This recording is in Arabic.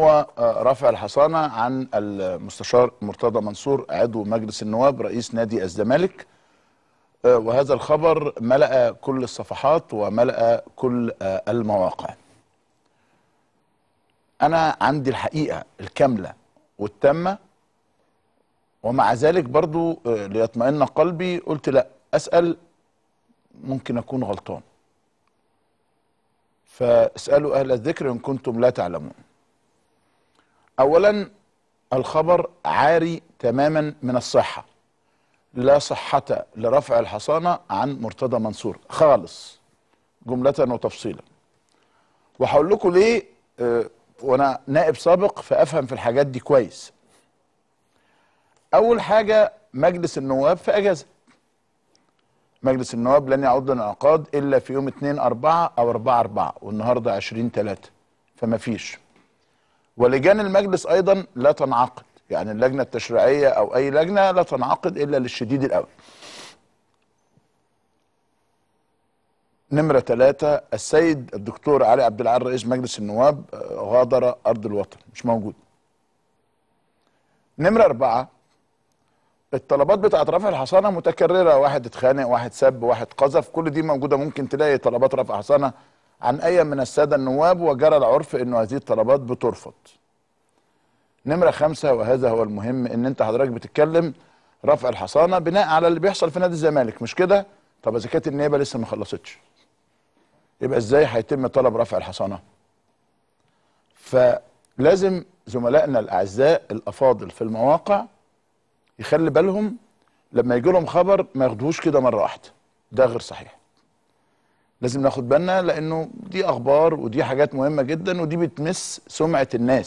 هو آه، رافع الحصانه عن المستشار مرتضى منصور عضو مجلس النواب رئيس نادي الزمالك آه، وهذا الخبر ملأ كل الصفحات وملأ كل آه، المواقع أنا عندي الحقيقة الكاملة والتامة ومع ذلك برضو ليطمئن قلبي قلت لا أسأل ممكن أكون غلطان فاسألوا أهل الذكر إن كنتم لا تعلمون اولا الخبر عاري تماما من الصحه لا صحه لرفع الحصانه عن مرتضى منصور خالص جمله وتفصيلا وهقول لكم ليه آه، وانا نائب سابق فافهم في الحاجات دي كويس اول حاجه مجلس النواب في اجازه مجلس النواب لن يعود للانعقاد الا في يوم 2 4 او 4 4 والنهارده 20 3 فما فيش ولجان المجلس ايضا لا تنعقد يعني اللجنه التشريعيه او اي لجنه لا تنعقد الا للشديد الاول نمرة ثلاثة السيد الدكتور علي عبد العال رئيس مجلس النواب آه، غادر أرض الوطن مش موجود نمرة أربعة الطلبات بتاعت رفع الحصانة متكررة واحد اتخانق واحد سب واحد قذف كل دي موجودة ممكن تلاقي طلبات رفع حصانة عن أي من السادة النواب وجرى العرف أنه هذه الطلبات بترفض نمرة خمسة وهذا هو المهم أن أنت حضرتك بتتكلم رفع الحصانة بناء على اللي بيحصل في نادي الزمالك مش كده طب إذا كانت النيابة لسه ما خلصتش يبقى إزاي هيتم طلب رفع الحصانة فلازم زملائنا الأعزاء الأفاضل في المواقع يخلي بالهم لما يجي لهم خبر ما ياخدوهوش كده مرة واحدة ده غير صحيح لازم ناخد بالنا لانه دي اخبار ودي حاجات مهمه جدا ودي بتمس سمعه الناس